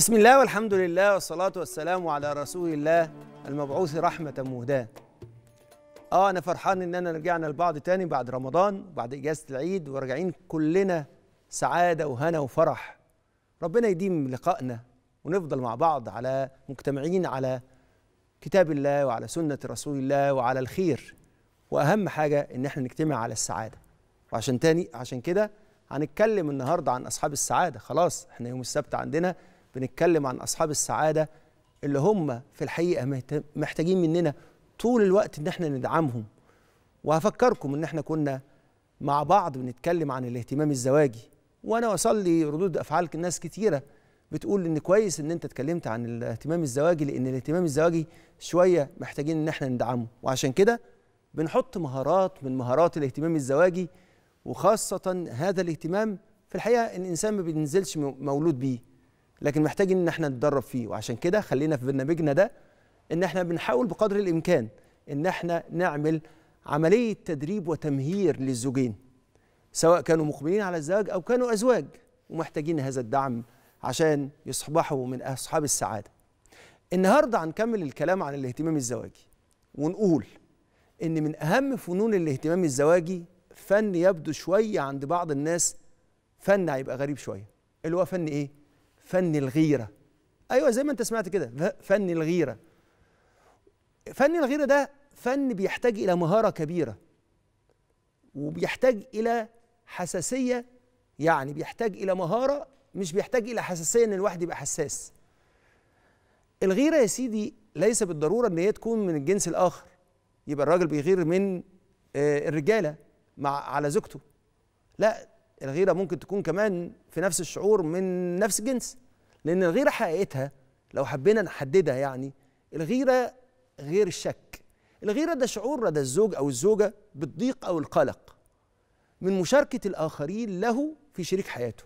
بسم الله والحمد لله والصلاة والسلام على رسول الله المبعوث رحمة مهداة اه انا فرحان اننا رجعنا لبعض تاني بعد رمضان بعد اجازة العيد وراجعين كلنا سعادة وهنا وفرح ربنا يديم لقائنا ونفضل مع بعض على مجتمعين على كتاب الله وعلى سنة رسول الله وعلى الخير واهم حاجة ان احنا نجتمع على السعادة وعشان تاني عشان كده هنتكلم النهارده عن اصحاب السعادة خلاص احنا يوم السبت عندنا بنتكلم عن اصحاب السعاده اللي هم في الحقيقه محتاجين مننا طول الوقت ان احنا ندعمهم وهفكركم ان احنا كنا مع بعض بنتكلم عن الاهتمام الزواجي وانا لي ردود افعال ناس كتيره بتقول ان كويس ان انت اتكلمت عن الاهتمام الزواجي لان الاهتمام الزواجي شويه محتاجين ان احنا ندعمه وعشان كده بنحط مهارات من مهارات الاهتمام الزواجي وخاصه هذا الاهتمام في الحقيقه الانسان ما بينزلش مولود بيه لكن محتاجين ان احنا نتدرب فيه وعشان كده خلينا في برنامجنا ده ان احنا بنحاول بقدر الامكان ان احنا نعمل عمليه تدريب وتمهير للزوجين سواء كانوا مقبلين على الزواج او كانوا ازواج ومحتاجين هذا الدعم عشان يصبحوا من اصحاب السعاده النهارده هنكمل الكلام عن الاهتمام الزواجي ونقول ان من اهم فنون الاهتمام الزواجي فن يبدو شويه عند بعض الناس فن هيبقى غريب شويه اللي هو فن ايه فن الغيره ايوه زي ما انت سمعت كده فن الغيره فن الغيره ده فن بيحتاج الى مهاره كبيره وبيحتاج الى حساسيه يعني بيحتاج الى مهاره مش بيحتاج الى حساسيه ان الواحد يبقى حساس الغيره يا سيدي ليس بالضروره ان هي تكون من الجنس الاخر يبقى الراجل بيغير من آه، الرجاله مع على زوجته لا الغيره ممكن تكون كمان في نفس الشعور من نفس الجنس لان الغيره حقيقتها لو حبينا نحددها يعني الغيره غير الشك الغيره ده شعور لدى الزوج او الزوجه بالضيق او القلق من مشاركه الاخرين له في شريك حياته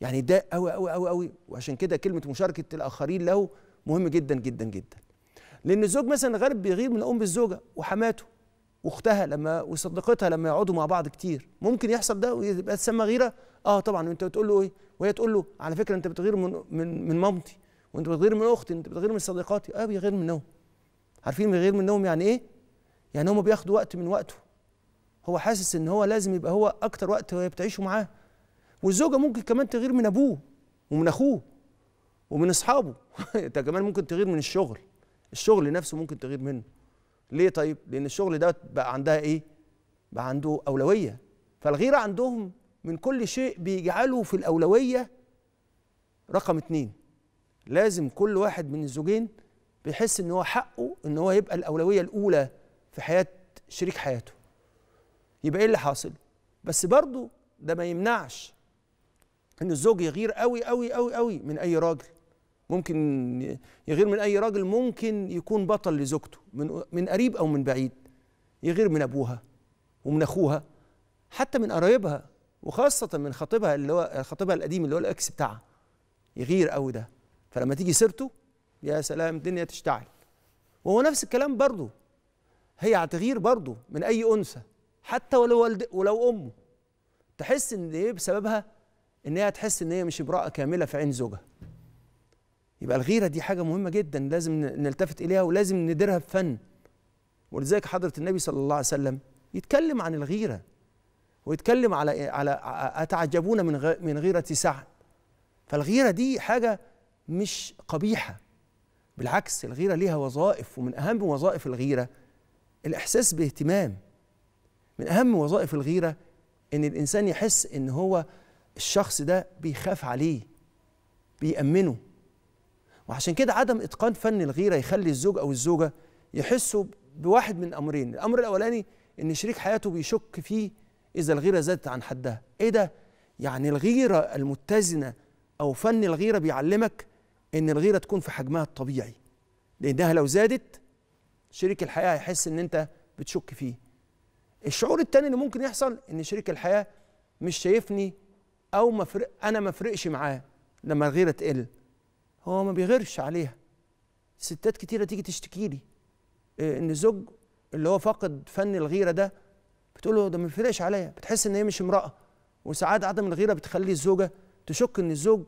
يعني ده قوي قوي قوي قوي وعشان كده كلمه مشاركه الاخرين له مهم جدا جدا جدا لان الزوج مثلا غالب بيغير من ام الزوجه وحماته واختها لما وصديقتها لما يقعدوا مع بعض كتير ممكن يحصل ده ويبقى تسمى غيره اه طبعا وانت بتقول له ايه وهي تقول له على فكره انت بتغير من من, من مامتي وانت بتغير من اختي انت بتغير من صديقاتي اه بيغير منهم عارفين بيغير منهم يعني ايه يعني هم بياخدوا وقت من وقته هو حاسس ان هو لازم يبقى هو اكتر وقت هي بتعيشه معاه والزوجه ممكن كمان تغير من ابوه ومن اخوه ومن اصحابه انت كمان ممكن تغير من الشغل الشغل نفسه ممكن تغير منه ليه طيب لان الشغل ده بقى عندها ايه بقى عنده اولويه فالغيره عندهم من كل شيء بيجعله في الاولويه رقم اتنين لازم كل واحد من الزوجين بيحس ان هو حقه ان هو يبقى الاولويه الاولى في حياه شريك حياته يبقى ايه اللي حاصل بس برضه ده ما يمنعش ان الزوج يغير قوي قوي قوي قوي من اي راجل ممكن يغير من اي راجل ممكن يكون بطل لزوجته من من قريب او من بعيد يغير من ابوها ومن اخوها حتى من قرايبها وخاصه من خطيبها اللي هو خطيبها القديم اللي هو الاكس بتاعها يغير قوي ده فلما تيجي سيرته يا سلام الدنيا تشتعل وهو نفس الكلام برضه هي هتغير برضه من اي انثى حتى ولو والد ولو امه تحس ان ايه بسببها ان هي هتحس ان هي مش امراه كامله في عين زوجها يبقى الغيرة دي حاجة مهمة جدا لازم نلتفت إليها ولازم نديرها بفن ولذلك حضرة النبي صلى الله عليه وسلم يتكلم عن الغيرة ويتكلم على إيه؟ على أتعجبون من من غيرة سعد فالغيرة دي حاجة مش قبيحة بالعكس الغيرة ليها وظائف ومن أهم وظائف الغيرة الإحساس باهتمام من أهم وظائف الغيرة إن الإنسان يحس إن هو الشخص ده بيخاف عليه بيأمنه وعشان كده عدم اتقان فن الغيره يخلي الزوج او الزوجه يحسوا بواحد من امرين الامر الاولاني ان شريك حياته بيشك فيه اذا الغيره زادت عن حدها ايه ده يعني الغيره المتزنه او فن الغيره بيعلمك ان الغيره تكون في حجمها الطبيعي لانها لو زادت شريك الحياه هيحس ان انت بتشك فيه الشعور الثاني اللي ممكن يحصل ان شريك الحياه مش شايفني او مفرق انا ما فرقش معاه لما الغيره تقل هو ما بيغيرش عليها ستات كتيره تيجي تشتكي لي آه، ان زوج اللي هو فاقد فن الغيره ده بتقول له ده ما بيفرقش عليا بتحس ان هي مش امراه وساعات عدم الغيره بتخلي الزوجه تشك ان الزوج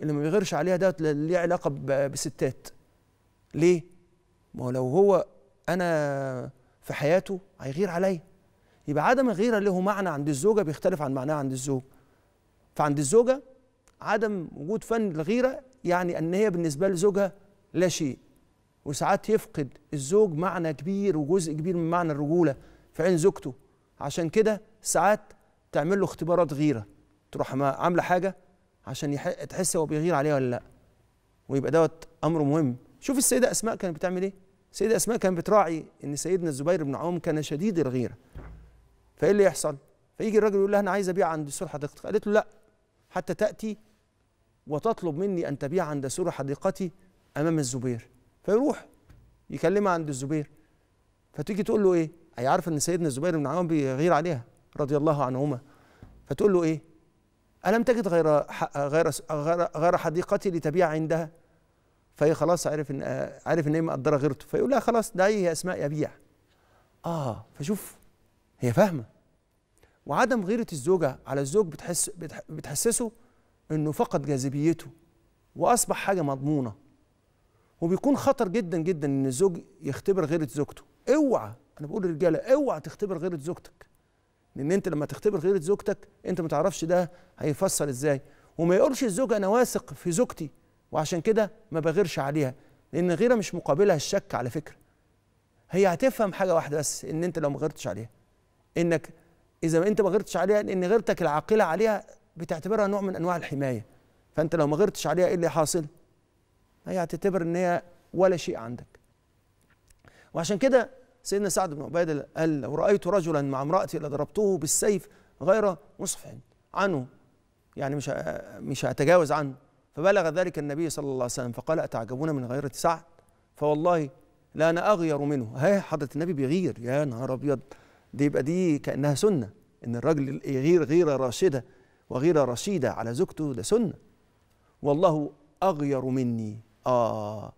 اللي ما بيغيرش عليها ده ليه علاقه بستات ليه ما هو لو هو انا في حياته هيغير عليا يبقى عدم الغيره له معنى عند الزوجه بيختلف عن معناه عند الزوج فعند الزوجه عدم وجود فن الغيره يعني أن هي بالنسبة لزوجها لا شيء وساعات يفقد الزوج معنى كبير وجزء كبير من معنى الرجولة في عين زوجته عشان كده ساعات تعمل له اختبارات غيرة تروح عاملة حاجة عشان تحس هو بيغير عليها ولا لا ويبقى دوت أمر مهم شوف السيدة أسماء كانت بتعمل إيه السيدة أسماء كانت بتراعي إن سيدنا الزبير بن عوام كان شديد الغيرة فإيه اللي يحصل فيجي الراجل يقول لها أنا عايز أبيع عند السور حديقتك قالت له لا حتى تأتي وتطلب مني أن تبيع عند سور حديقتي أمام الزبير فيروح يكلمها عند الزبير فتيجي تقول له إيه هي عارفة أن سيدنا الزبير بن عوام بيغير عليها رضي الله عنهما فتقول له إيه ألم تجد غير غير غير حديقتي لتبيع عندها فهي خلاص عرف ان عرف ان هي مقدره غيرته فيقول لها خلاص ده يا اسماء يبيع اه فشوف هي فاهمه وعدم غيره الزوجه على الزوج بتحس بتحسسه انه فقد جاذبيته واصبح حاجه مضمونه وبيكون خطر جدا جدا ان الزوج يختبر غيره زوجته اوعى انا بقول للرجاله اوعى تختبر غيره زوجتك لان انت لما تختبر غيره زوجتك انت ما تعرفش ده هيفسر ازاي وما يقولش الزوج انا واثق في زوجتي وعشان كده ما بغيرش عليها لان غيره مش مقابلها الشك على فكره هي هتفهم حاجه واحده بس ان انت لو ما غيرتش عليها انك اذا ما انت ما غيرتش عليها لان غيرتك العاقله عليها بتعتبرها نوع من انواع الحمايه فانت لو ما غرتش عليها ايه اللي حاصل هي هتعتبر ان هي ولا شيء عندك وعشان كده سيدنا سعد بن عباده قال لو رايت رجلا مع امراتي لضربته بالسيف غير مصفع عنه يعني مش مش هتجاوز عنه فبلغ ذلك النبي صلى الله عليه وسلم فقال اتعجبون من غيره سعد فوالله لا انا اغير منه ها حضره النبي بيغير يا نهار ابيض دي يبقى دي كانها سنه ان الراجل يغير غيره راشده وغيرة رشيدة على زوجته ده سنة والله أغير مني آه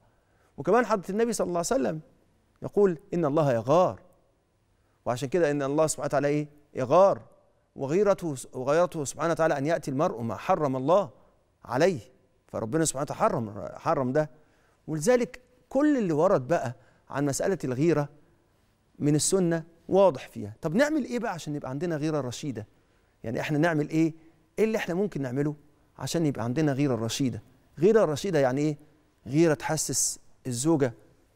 وكمان حضرة النبي صلى الله عليه وسلم يقول إن الله يغار وعشان كده إن الله سبحانه وتعالى إيه يغار وغيرته وغيرته سبحانه وتعالى أن يأتي المرء ما حرم الله عليه فربنا سبحانه وتعالى حرم حرم ده ولذلك كل اللي ورد بقى عن مسألة الغيرة من السنة واضح فيها طب نعمل إيه بقى عشان يبقى عندنا غيرة رشيدة يعني إحنا نعمل إيه ايه اللي احنا ممكن نعمله عشان يبقى عندنا غيره رشيده غيره رشيده يعني ايه غيره تحسس الزوجه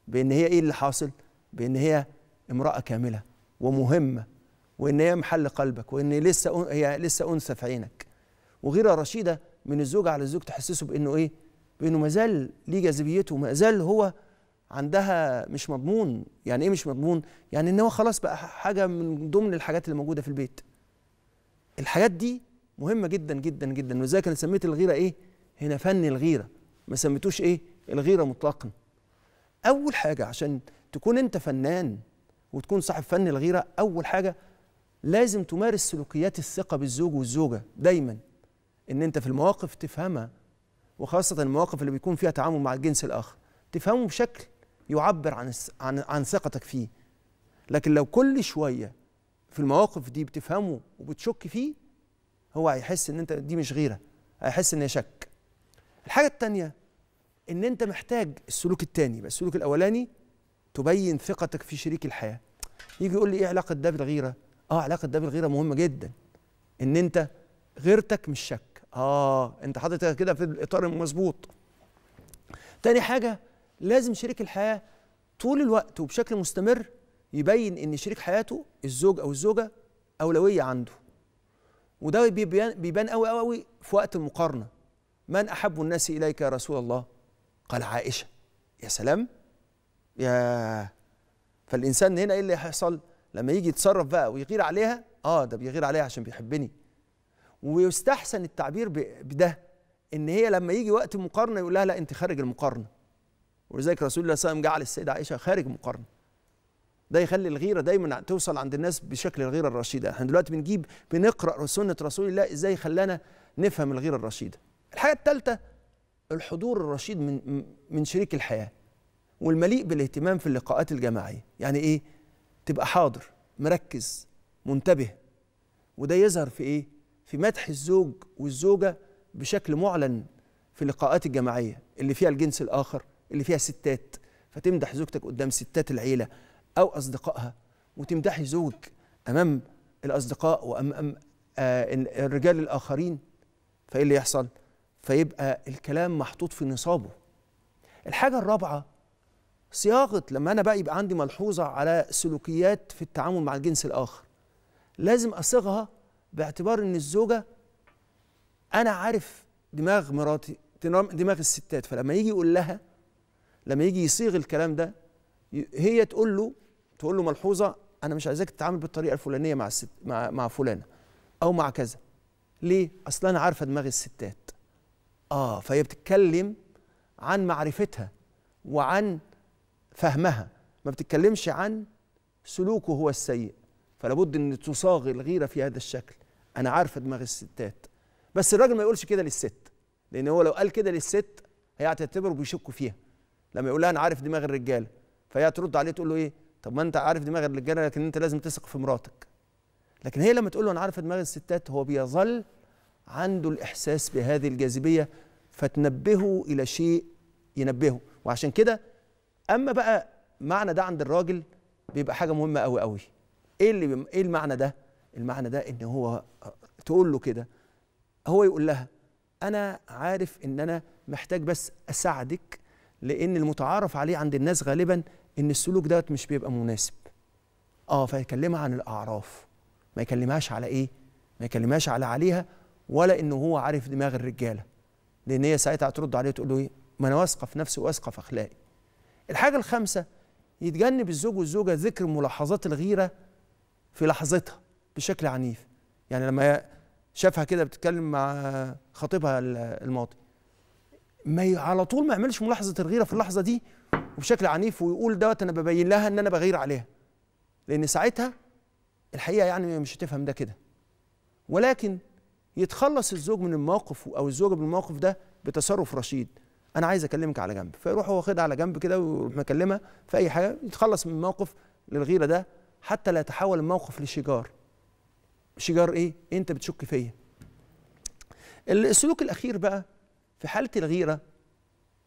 بان هي ايه اللي حاصل بان هي امراه كامله ومهمه وان هي محل قلبك وان لسه هي لسه انثى في عينك وغيره رشيده من الزوجة على الزوج تحسسه بانه ايه بانه مازال ليه جاذبيته ومازال هو عندها مش مضمون يعني ايه مش مضمون يعني ان هو خلاص بقى حاجه من ضمن الحاجات اللي موجوده في البيت الحاجات دي مهمه جدا جدا جدا ولذلك انا سميت الغيره ايه هنا فن الغيره ما سميتوش ايه الغيره مطلقا اول حاجه عشان تكون انت فنان وتكون صاحب فن الغيره اول حاجه لازم تمارس سلوكيات الثقه بالزوج والزوجه دايما ان انت في المواقف تفهمها وخاصه المواقف اللي بيكون فيها تعامل مع الجنس الاخر تفهمه بشكل يعبر عن عن عن ثقتك فيه لكن لو كل شويه في المواقف دي بتفهمه وبتشك فيه هو هيحس ان انت دي مش غيره هيحس ان هي شك الحاجه الثانيه ان انت محتاج السلوك الثاني يبقى السلوك الاولاني تبين ثقتك في شريك الحياه يجي يقول لي ايه علاقه ده بالغيره اه علاقه ده بالغيره مهمه جدا ان انت غيرتك مش شك اه انت حاططها كده في الاطار المظبوط تاني حاجه لازم شريك الحياه طول الوقت وبشكل مستمر يبين ان شريك حياته الزوج او الزوجه اولويه عنده وده بيبان بيبان قوي قوي في وقت المقارنه من احب الناس اليك يا رسول الله قال عائشه يا سلام يا فالانسان هنا ايه اللي هيحصل لما يجي يتصرف بقى ويغير عليها اه ده بيغير عليها عشان بيحبني ويستحسن التعبير بده ان هي لما يجي وقت المقارنه يقول لها لا انت خارج المقارنه ولذلك رسول الله صلى الله عليه وسلم جعل السيده عائشه خارج مقارنه ده يخلي الغيره دايما توصل عند الناس بشكل الغيره الرشيده احنا دلوقتي بنجيب بنقرا سنه رسول الله ازاي خلانا نفهم الغيره الرشيده الحاجه الثالثه الحضور الرشيد من من شريك الحياه والمليء بالاهتمام في اللقاءات الجماعيه يعني ايه تبقى حاضر مركز منتبه وده يظهر في ايه في مدح الزوج والزوجه بشكل معلن في اللقاءات الجماعيه اللي فيها الجنس الاخر اللي فيها ستات فتمدح زوجتك قدام ستات العيله أو أصدقائها وتمدحي زوج أمام الأصدقاء وأمام آه، الرجال الآخرين فإيه اللي يحصل؟ فيبقى الكلام محطوط في نصابه الحاجة الرابعة صياغة لما أنا بقى يبقى عندي ملحوظة على سلوكيات في التعامل مع الجنس الآخر لازم أصيغها باعتبار إن الزوجة أنا عارف دماغ مراتي دماغ الستات فلما يجي يقول لها لما يجي يصيغ الكلام ده هي تقول له تقول له ملحوظه انا مش عايزاك تتعامل بالطريقه الفلانيه مع الست مع مع فلانه او مع كذا ليه اصل انا عارفه دماغ الستات اه فهي بتتكلم عن معرفتها وعن فهمها ما بتتكلمش عن سلوكه هو السيء فلابد ان تصاغ الغيره في هذا الشكل انا عارفه دماغ الستات بس الراجل ما يقولش كده للست لان هو لو قال كده للست هي هتعتبره بيشكوا فيها لما يقول لها انا عارف دماغ الرجاله فهي هترد عليه تقول له ايه طب ما انت عارف دماغ الرجاله لكن انت لازم تثق في مراتك لكن هي لما تقول له انا عارف دماغ الستات هو بيظل عنده الاحساس بهذه الجاذبيه فتنبهه الى شيء ينبهه وعشان كده اما بقى معنى ده عند الراجل بيبقى حاجه مهمه قوي قوي ايه اللي بم... ايه المعنى ده المعنى ده ان هو آه، تقول له كده هو يقول لها انا عارف ان انا محتاج بس اساعدك لان المتعارف عليه عند الناس غالبا ان السلوك دوت مش بيبقى مناسب اه فيكلمها عن الاعراف ما يكلمهاش على ايه ما يكلمهاش على عليها ولا انه هو عارف دماغ الرجاله لان هي ساعتها هترد عليه وتقول له ايه ما انا واثقه في نفسي واثقه في اخلاقي الحاجه الخامسه يتجنب الزوج والزوجه ذكر ملاحظات الغيره في لحظتها بشكل عنيف يعني لما شافها كده بتتكلم مع خطيبها الماضي ما على طول ما يعملش ملاحظه الغيره في اللحظه دي وبشكل عنيف ويقول دوت انا ببين لها ان انا بغير عليها لان ساعتها الحقيقه يعني مش هتفهم ده كده ولكن يتخلص الزوج من الموقف او الزوجه من الموقف ده بتصرف رشيد انا عايز اكلمك على جنب فيروح هو واخدها على جنب كده ويروح مكلمها في اي حاجه يتخلص من الموقف للغيره ده حتى لا يتحول الموقف لشجار شجار ايه انت بتشك فيا السلوك الاخير بقى في حاله الغيره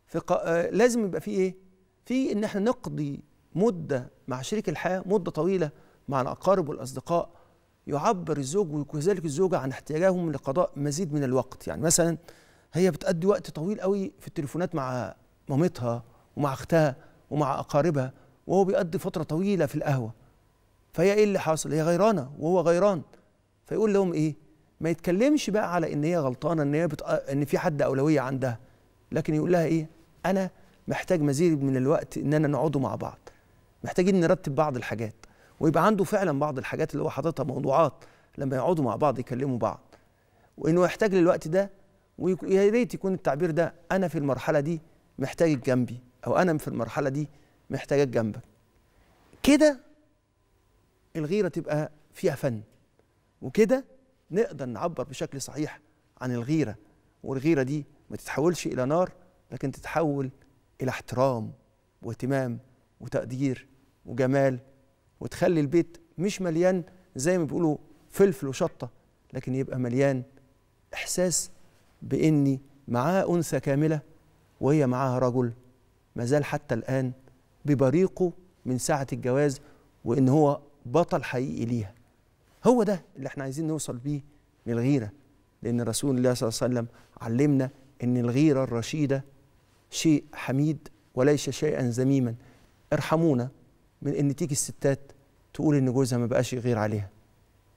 في قا... آه، لازم يبقى فيه ايه في ان احنا نقضي مده مع شريك الحياه مده طويله مع الاقارب والاصدقاء يعبر الزوج وكذلك الزوجه عن احتياجهم لقضاء مزيد من الوقت يعني مثلا هي بتقضي وقت طويل قوي في التليفونات مع مامتها ومع اختها ومع اقاربها وهو بيقضي فتره طويله في القهوه فهي ايه اللي حاصل هي غيرانه وهو غيران فيقول لهم ايه ما يتكلمش بقى على ان هي غلطانه ان هي بتق... ان في حد اولويه عندها لكن يقول لها ايه انا محتاج مزيد من الوقت اننا نقعدوا مع بعض محتاجين نرتب بعض الحاجات ويبقى عنده فعلا بعض الحاجات اللي هو حاططها موضوعات لما يقعدوا مع بعض يكلموا بعض وانه يحتاج للوقت ده ويا ريت يكون التعبير ده انا في المرحله دي محتاجك جنبي او انا في المرحله دي محتاج جنبك كده الغيره تبقى فيها فن وكده نقدر نعبر بشكل صحيح عن الغيره والغيره دي ما تتحولش الى نار لكن تتحول الى احترام واهتمام وتقدير وجمال وتخلي البيت مش مليان زي ما بيقولوا فلفل وشطه لكن يبقى مليان احساس باني معاه انثى كامله وهي معاها رجل ما زال حتى الان ببريقه من ساعه الجواز وان هو بطل حقيقي ليها هو ده اللي احنا عايزين نوصل بيه للغيره لان رسول الله صلى الله عليه وسلم علمنا ان الغيره الرشيده شيء حميد وليس شيئا ذميما ارحمونا من ان تيجي الستات تقول ان جوزها ما بقاش يغير عليها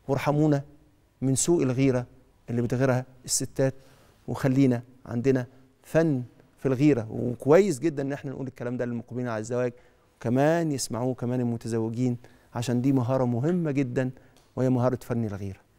وارحمونا من سوء الغيره اللي بتغيرها الستات وخلينا عندنا فن في الغيره وكويس جدا ان احنا نقول الكلام ده للمقبلين على الزواج كمان يسمعوه كمان المتزوجين عشان دي مهاره مهمه جدا وهي مهاره فن الغيره